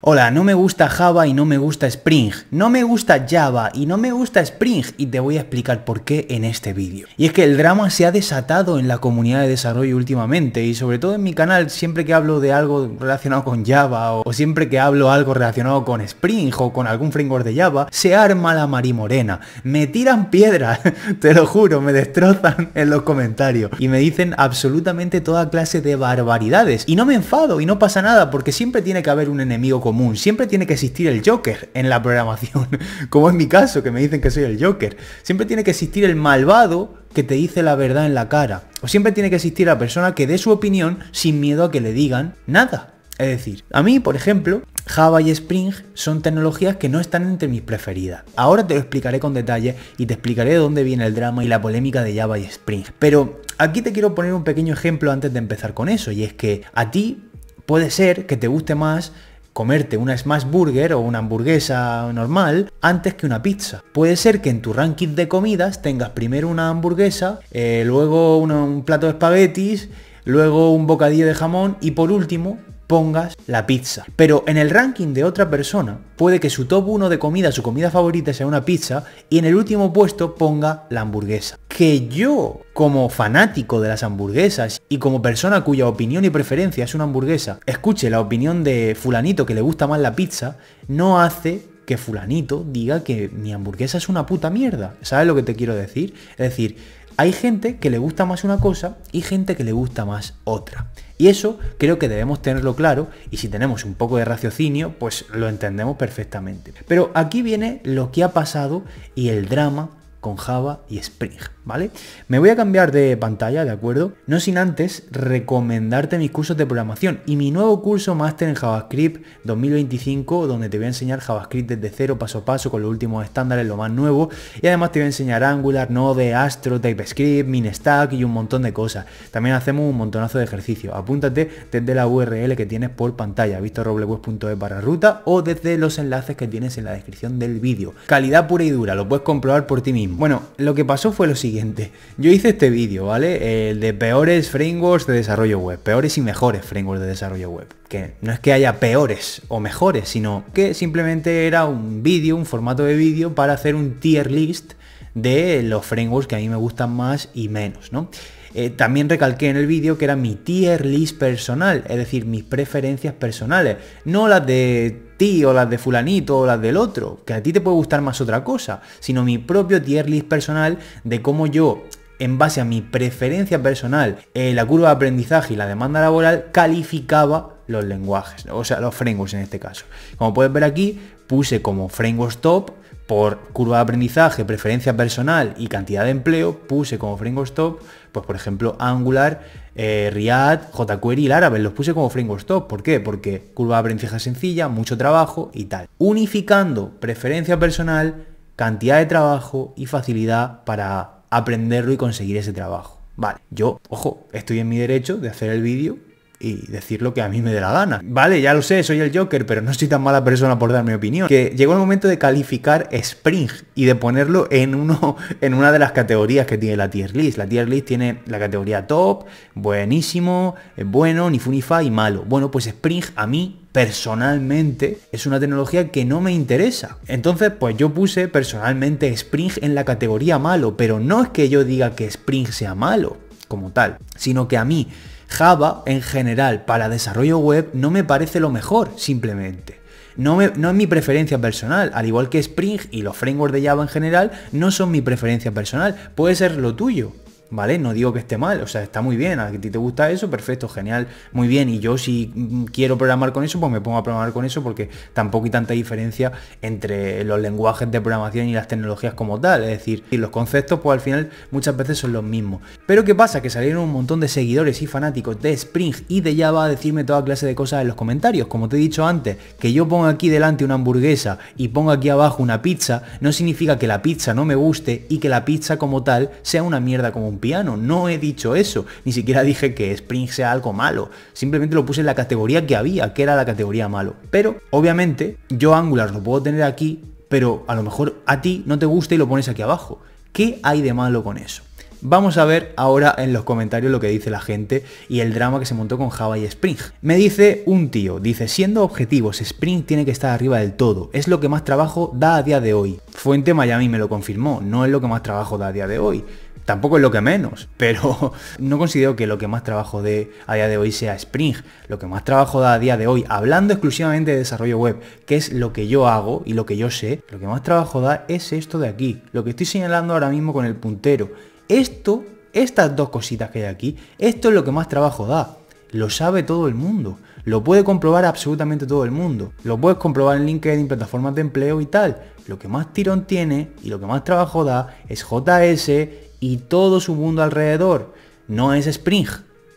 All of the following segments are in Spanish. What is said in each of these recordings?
Hola, no me gusta Java y no me gusta Spring, no me gusta Java y no me gusta Spring y te voy a explicar por qué en este vídeo. Y es que el drama se ha desatado en la comunidad de desarrollo últimamente y sobre todo en mi canal siempre que hablo de algo relacionado con Java o, siempre que hablo algo relacionado con Spring o con algún framework de Java, se arma la marimorena, me tiran piedras, te lo juro, me destrozan en los comentarios y me dicen absolutamente toda clase de barbaridades y no me enfado y no pasa nada porque siempre tiene que haber un enemigo común. Siempre tiene que existir el Joker en la programación, como en mi caso, que me dicen que soy el Joker. Siempre tiene que existir el malvado que te dice la verdad en la cara. O siempre tiene que existir la persona que dé su opinión sin miedo a que le digan nada. Es decir, a mí, por ejemplo, Java y Spring son tecnologías que no están entre mis preferidas. Ahora te lo explicaré con detalle y te explicaré de dónde viene el drama y la polémica de Java y Spring. Pero aquí te quiero poner un pequeño ejemplo antes de empezar con eso, y es que a ti puede ser que te guste más comerte una smash burger o una hamburguesa normal antes que una pizza. Puede ser que en tu ranking de comidas tengas primero una hamburguesa, eh, luego un plato de espaguetis, luego un bocadillo de jamón y por último pongas la pizza. Pero en el ranking de otra persona puede que su top 1 de comida, su comida favorita sea una pizza y en el último puesto ponga la hamburguesa. Que yo, como fanático de las hamburguesas y como persona cuya opinión y preferencia es una hamburguesa, escuche la opinión de fulanito que le gusta más la pizza, no hace que fulanito diga que mi hamburguesa es una puta mierda. ¿Sabes lo que te quiero decir? Es decir, hay gente que le gusta más una cosa y gente que le gusta más otra. Y eso creo que debemos tenerlo claro y si tenemos un poco de raciocinio, pues lo entendemos perfectamente. Pero aquí viene lo que ha pasado y el drama con Java y Spring, ¿vale? Me voy a cambiar de pantalla, ¿de acuerdo? No sin antes recomendarte mis cursos de programación y mi nuevo curso Máster en JavaScript 2025, donde te voy a enseñar JavaScript desde cero, paso a paso, con los últimos estándares, lo más nuevo, y además te voy a enseñar Angular, Node, Astro, TypeScript, MinStack y un montón de cosas. También hacemos un montonazo de ejercicios. Apúntate desde la URL que tienes por pantalla, visto e barra ruta o desde los enlaces que tienes en la descripción del vídeo. Calidad pura y dura, lo puedes comprobar por ti mismo. Bueno, lo que pasó fue lo siguiente. Yo hice este vídeo, ¿vale? El de peores frameworks de desarrollo web. Peores y mejores frameworks de desarrollo web. Que no es que haya peores o mejores, sino que simplemente era un vídeo, un formato de vídeo para hacer un tier list de los frameworks que a mí me gustan más y menos, ¿no? Eh, también recalqué en el vídeo que era mi tier list personal, es decir, mis preferencias personales, no las de ti o las de fulanito o las del otro, que a ti te puede gustar más otra cosa, sino mi propio tier list personal de cómo yo en base a mi preferencia personal, eh, la curva de aprendizaje y la demanda laboral, calificaba los lenguajes, o sea, los frameworks en este caso. Como puedes ver aquí, puse como frameworks top por curva de aprendizaje, preferencia personal y cantidad de empleo, puse como frameworks top, pues por ejemplo Angular, Riad, eh, React, jQuery y árabe los puse como frameworks top. ¿Por qué? Porque curva de aprendizaje sencilla, mucho trabajo y tal. Unificando preferencia personal, cantidad de trabajo y facilidad para aprenderlo y conseguir ese trabajo. Vale, yo, ojo, estoy en mi derecho de hacer el vídeo y decir lo que a mí me dé la gana. Vale, ya lo sé, soy el Joker, pero no soy tan mala persona por dar mi opinión. Que llegó el momento de calificar Spring y de ponerlo en, uno, en una de las categorías que tiene la tier list. La tier list tiene la categoría top, buenísimo, eh, bueno, ni funifa y malo. Bueno, pues Spring a mí personalmente es una tecnología que no me interesa. Entonces, pues yo puse personalmente Spring en la categoría malo, pero no es que yo diga que Spring sea malo como tal, sino que a mí Java en general para desarrollo web no me parece lo mejor, simplemente. No, es mi preferencia personal, al igual que Spring y los frameworks de Java en general no son mi preferencia personal, puede ser lo tuyo. ¿vale? No digo que esté mal, o sea, está muy bien, a ti te gusta eso, perfecto, genial, muy bien, y yo si quiero programar con eso, pues me pongo a programar con eso porque tampoco hay tanta diferencia entre los lenguajes de programación y las tecnologías como tal, es decir, y los conceptos pues al final muchas veces son los mismos. Pero ¿qué pasa? Que salieron un montón de seguidores y fanáticos de Spring y de Java a decirme toda clase de cosas en los comentarios, como te he dicho antes, que yo ponga aquí delante una hamburguesa y ponga aquí abajo una pizza, no significa que la pizza no me guste y que la pizza como tal sea una mierda como un piano, no he dicho eso, ni siquiera dije que Spring sea algo malo, simplemente lo puse en la categoría que había, que era la categoría malo. Pero, obviamente, yo Angular lo puedo tener aquí, pero a lo mejor a ti no te gusta y lo pones aquí abajo. ¿Qué hay de malo con eso? Vamos a ver ahora en los comentarios lo que dice la gente y el drama que se montó con Java y Spring. Me dice un tío, dice, siendo objetivos, Spring tiene que estar arriba del todo, es lo que más trabajo da a día de hoy. Fuente Miami me lo confirmó, no es lo que más trabajo da a día de hoy. Tampoco es lo que menos, pero no considero que lo que más trabajo de a día de hoy sea Spring. Lo que más trabajo da a día de hoy, hablando exclusivamente de desarrollo web, que es lo que yo hago y lo que yo sé, lo que más trabajo da es esto de aquí, lo que estoy señalando ahora mismo con el puntero. Esto, estas dos cositas que hay aquí, esto es lo que más trabajo da. Lo sabe todo el mundo. Lo puede comprobar absolutamente todo el mundo. Lo puedes comprobar en LinkedIn, plataformas de empleo y tal. Lo que más tirón tiene y lo que más trabajo da es JS y todo su mundo alrededor no es Spring,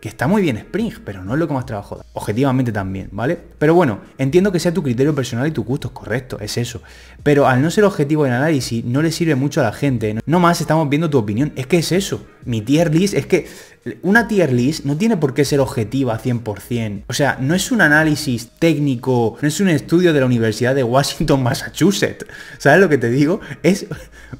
que está muy bien Spring, pero no es lo que más trabajo Objetivamente también, ¿vale? Pero bueno, entiendo que sea tu criterio personal y tus gustos, correcto, es eso. Pero al no ser objetivo en análisis, no le sirve mucho a la gente. No más estamos viendo tu opinión, es que es eso mi tier list es que una tier list no tiene por qué ser objetiva 100%. O sea, no es un análisis técnico, no es un estudio de la Universidad de Washington, Massachusetts. ¿Sabes lo que te digo? Es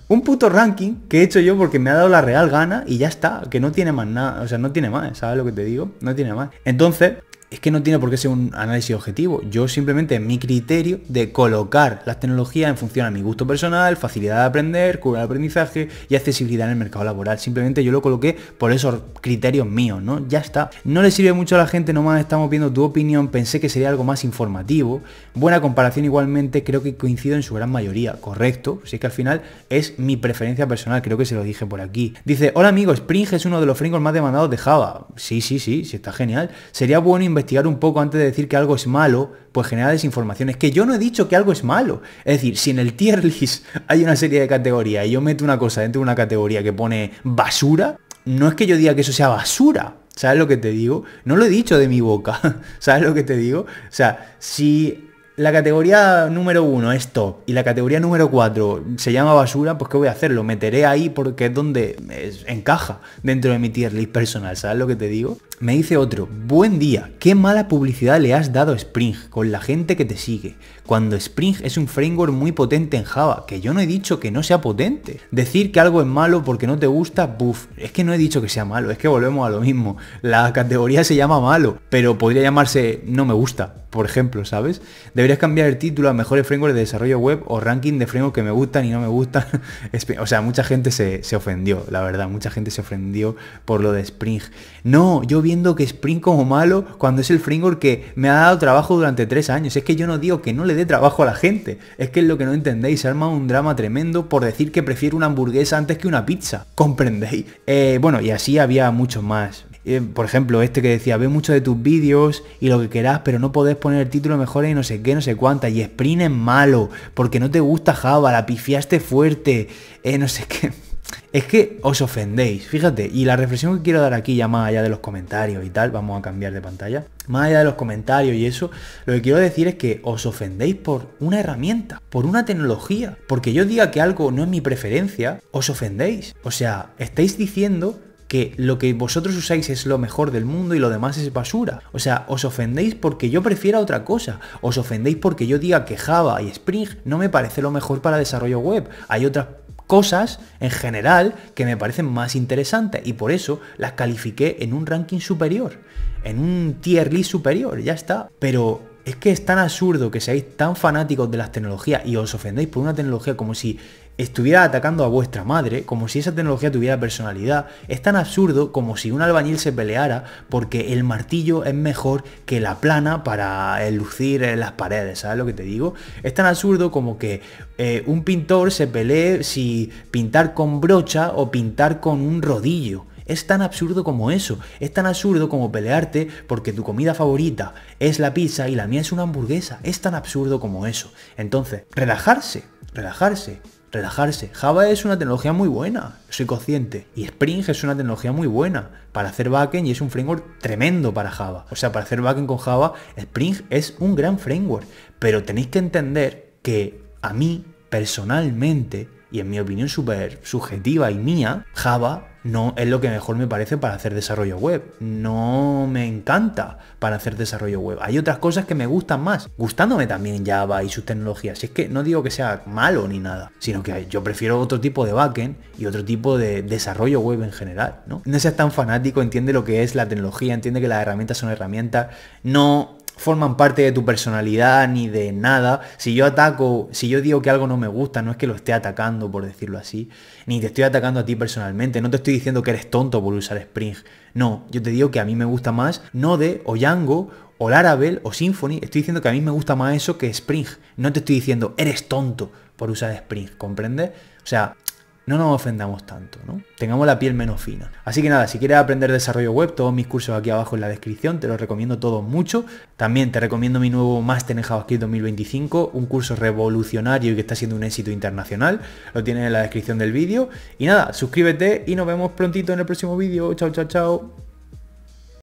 un puto ranking que he hecho yo porque me ha dado la real gana y ya está, que no tiene más nada. O sea, no tiene más, ¿sabes lo que te digo? No tiene más. Entonces, es que no tiene por qué ser un análisis objetivo. Yo simplemente mi criterio de colocar las tecnologías en función a mi gusto personal, facilidad de aprender, curva de aprendizaje y accesibilidad en el mercado laboral. Simplemente yo lo coloqué por esos criterios míos, ¿no? Ya está. No le sirve mucho a la gente, nomás estamos viendo tu opinión, pensé que sería algo más informativo. Buena comparación igualmente, creo que coincido en su gran mayoría, correcto. Si que al final es mi preferencia personal, creo que se lo dije por aquí. Dice, hola amigos, Spring es uno de los fringos más demandados de Java. Sí, sí, sí, sí, está genial. Sería bueno y investigar un poco antes de decir que algo es malo, pues genera desinformación. Es que yo no he dicho que algo es malo. Es decir, si en el tier list hay una serie de categorías y yo meto una cosa dentro de una categoría que pone basura, no es que yo diga que eso sea basura. ¿Sabes lo que te digo? No lo he dicho de mi boca. ¿Sabes lo que te digo? O sea, si la categoría número uno es top y la categoría número 4 se llama basura, pues ¿qué voy a hacer? Lo meteré ahí porque es donde encaja dentro de mi tier list personal, ¿sabes lo que te digo? Me dice otro, buen día, qué mala publicidad le has dado a Spring con la gente que te sigue, cuando Spring es un framework muy potente en Java, que yo no he dicho que no sea potente. Decir que algo es malo porque no te gusta, buff, es que no he dicho que sea malo, es que volvemos a lo mismo. La categoría se llama malo, pero podría llamarse no me gusta, por ejemplo, ¿sabes? Deberías cambiar el título a mejores frameworks de desarrollo web o ranking de frameworks que me gustan y no me gustan. o sea, mucha gente se, ofendió, la verdad, mucha gente se ofendió por lo de Spring. No, yo viendo que Spring como malo cuando es el framework que me ha dado trabajo durante tres años. Es que yo no digo que no le dé trabajo a la gente. Es que es lo que no entendéis. Se arma un drama tremendo por decir que prefiero una hamburguesa antes que una pizza. ¿Comprendéis? Eh, bueno, y así había muchos más eh, por ejemplo, este que decía, ve muchos de tus vídeos y lo que querás, pero no podés poner el título mejores y no sé qué no sé cuánta, y sprint es malo, porque no te gusta Java, la pifiaste fuerte, eh, no sé qué. Es que os ofendéis, fíjate, y la reflexión que quiero dar aquí, ya más allá de los comentarios y tal, vamos a cambiar de pantalla, más allá de los comentarios y eso, lo que quiero decir es que os ofendéis por una herramienta, por una tecnología, porque yo diga que algo no es mi preferencia, os ofendéis, o sea, estáis diciendo que lo que vosotros usáis es lo mejor del mundo y lo demás es basura. O sea, os ofendéis porque yo prefiera otra cosa. Os ofendéis porque yo diga que Java y Spring no me parece lo mejor para desarrollo web. Hay otras cosas en general que me parecen más interesantes y por eso las califiqué en un ranking superior, en un tier list superior, ya está. Pero es que es tan absurdo que seáis tan fanáticos de las tecnologías y os ofendéis por una tecnología como si estuviera atacando a vuestra madre, como si esa tecnología tuviera personalidad. Es tan absurdo como si un albañil se peleara porque el martillo es mejor que la plana para eh, lucir eh, las paredes, ¿sabes lo que te digo? Es tan absurdo como que eh, un pintor se pelee si pintar con brocha o pintar con un rodillo. Es tan absurdo como eso. Es tan absurdo como pelearte porque tu comida favorita es la pizza y la mía es una hamburguesa. Es tan absurdo como eso. Entonces, relajarse, relajarse relajarse. Java es una tecnología muy buena, soy consciente. Y Spring es una tecnología muy buena para hacer backend y es un framework tremendo para Java. O sea, para hacer backend con Java, Spring es un gran framework. Pero tenéis que entender que a mí, personalmente, y en mi opinión súper subjetiva y mía, Java no es lo que mejor me parece para hacer desarrollo web. No me encanta para hacer desarrollo web. Hay otras cosas que me gustan más, gustándome también Java y sus tecnologías. Si es que no digo que sea malo ni nada, sino que yo prefiero otro tipo de backend y otro tipo de desarrollo web en general. No, no seas tan fanático, entiende lo que es la tecnología, entiende que las herramientas son herramientas. No forman parte de tu personalidad ni de nada. Si yo ataco, si yo digo que algo no me gusta, no es que lo esté atacando, por decirlo así, ni te estoy atacando a ti personalmente, no te estoy diciendo que eres tonto por usar Spring. No, yo te digo que a mí me gusta más Node o Django o Laravel o Symfony, estoy diciendo que a mí me gusta más eso que Spring. No te estoy diciendo, eres tonto por usar Spring, ¿comprendes? O sea, no nos ofendamos tanto, ¿no? Tengamos la piel menos fina. Así que nada, si quieres aprender desarrollo web, todos mis cursos aquí abajo en la descripción, te los recomiendo todos mucho. También te recomiendo mi nuevo Master en JavaScript 2025, un curso revolucionario y que está siendo un éxito internacional. Lo tienes en la descripción del vídeo. Y nada, suscríbete y nos vemos prontito en el próximo vídeo. Chao, chao, chao.